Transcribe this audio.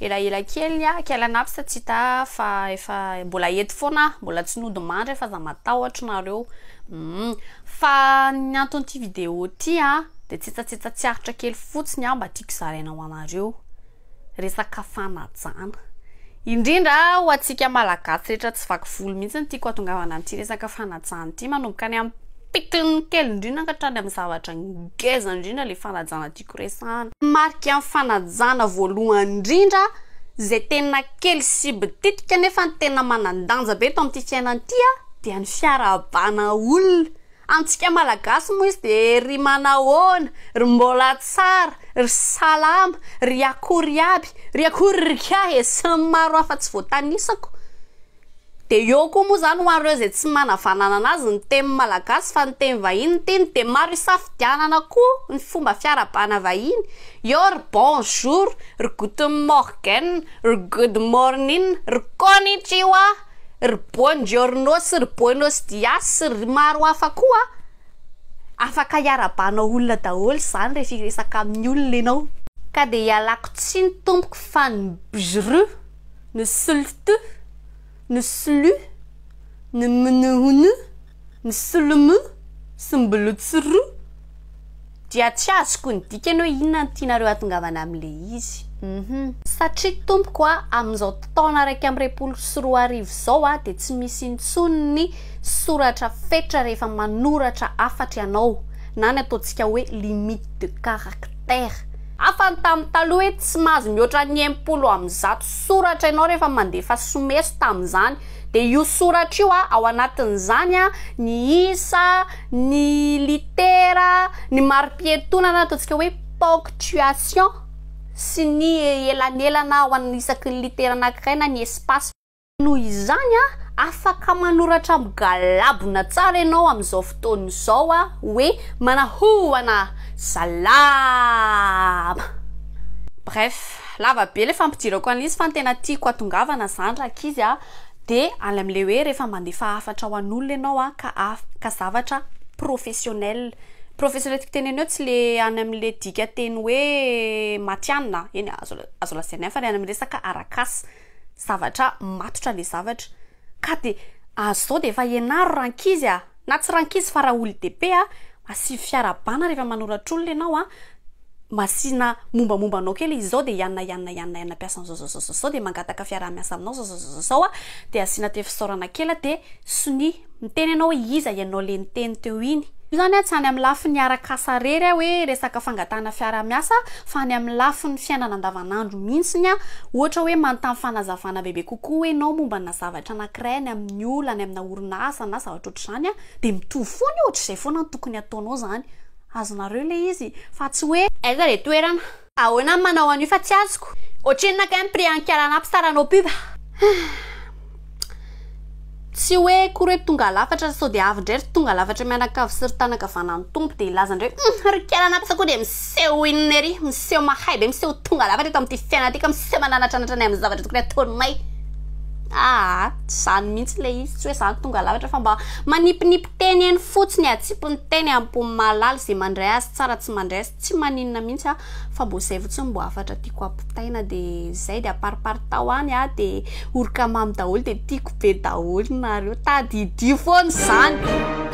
elaelakelya kela anapisatsy hta fa efa mbola ety foana mbola tsy nody mandra efa zaho matahotra nareoum mm. fa ny antonyity video ty a de tse tsatsetsa tsy aritra kely fotsiny aho mba tiako izarainaho amareo resaka fanajana indrindra ho atsiaka malagasy rehetra tsy vakyvolo mihitsyny tiako hatongavana am'ty resaka fanajana ty manomboka ny ami itinny kely indrindra ankatrany amin'zavatra ny geza indrindra la fanajana tiako resana marika amin'ny fanajana voalohany indrindra zay tena kely sibititika nefa ny tena manandanja be to amin'ty fiainan ty a di ny fiarahbana olona amintsika malagasy moa izy de ry manahoana ry mbola tsara ry salama ry akory aby ry akory ryka hesany maro hafa- tsy voatanisako de eo koa moa zany hoanreo zay tsy manavanana anazy ny temiy malagasy fa nyteny vahinyny tiny de maro isafidianana koa ny fomba fiarabana vahiny eoo ry bonjour ry gote morgen ry good morning ry conitrioa ry bongornos ry bonos dias ry maro afa oa afakaaana olonadaolo zany re reakaminyolonaaoka de hialako tsy ny tompoko fa ny bozoru ny siltu ny slu ny mnuonu ny slomu symblotsiru dia tsy azoko ny dikany hoe inona no tianareo atongavany am'le izy uhum satria tompoko a amin'izao taona raiky am'repolo sroa arivo zao a de tsy misy ntsono ny soratra fetra rehefa manoratra afatra ianao na ny ataontsika hoe limite de caractère afa ny tami'ny taloha hoe tsy mahazo mihoatra ny empolo ami'nzato soratra ianao rehefa mandefa someso tami'izany de io soratra io a ao anatin'izany a ny isa ny litera ny maropietonana ataontsika hoe ponctuation sy ny elanelana ao an- isaky ny literanakaraina ny espace nozany a afaka manoratra miigalabona tsara enao ami'izao fotonyizao a oe manahoana zalamaaaay aleoeehefa manefaaatra oanol aaoaaa zavat professionel professionelikoteny eny o tsy le any amle dika teny hoe maty anina eny azoazo lazaina y fa re any am'ly resaka arakasy zavatra matotra le zavatra ka de azo ah, zao de efa anaro rankizy a ah. na tsy rankizy fa raha olo dehibea ah. masiy fiarabana rehefa manoratra olona anao a masiana mombamomba anao kely izy zao de ianona ianona ianna annampiasa nyizao zaoao ao zao de mangataka fiara-miasa aminao zao ao aao zao a de asiana te fisaorana kela de sony miteny ianao iza ianao la niteny teo iny io zany a tsy any am'nylafi ny arakasarery oe resaka fangatana fiaramiasa fa any amny lafi ny fiainanandavanandro mihitsinya oatra oe manotamn'fanazaanabebe kokoa nao mombanazavatra anankirainy amin'ny olo any amina orina asa na zavatra ohatrazany a de mito fony ohatrizay foana no tokony ataonao zany azonareo le izy fa tsy oe azae tsy hoe kor hoe tonga lafatra sao de avyndrary tonga lafatra mianakavo syritanakavanany tompo de ilazandrehoe mm, rykalanapsakoa le miseho unnery miseho mahay be miseho tonga lafatra tam'ity fiainatika miseho mananatranatranay amn'ny zavatra toko'ny ataony may aha zany mihitsy le izy tsy hoe zany tonga lavatra fa mba manipinipy tenyeny fotsiny atsipyny teny ampony malaly zay mandray azy tsara tsy mandray azy tsy maninona mihitsy a ah, fa mbô izay fotsiny mbo afatra tiako ampitaina de zay de apariparitao any a ah, de oryka mamy daholo de tiako be daholonareo tadidio foany zany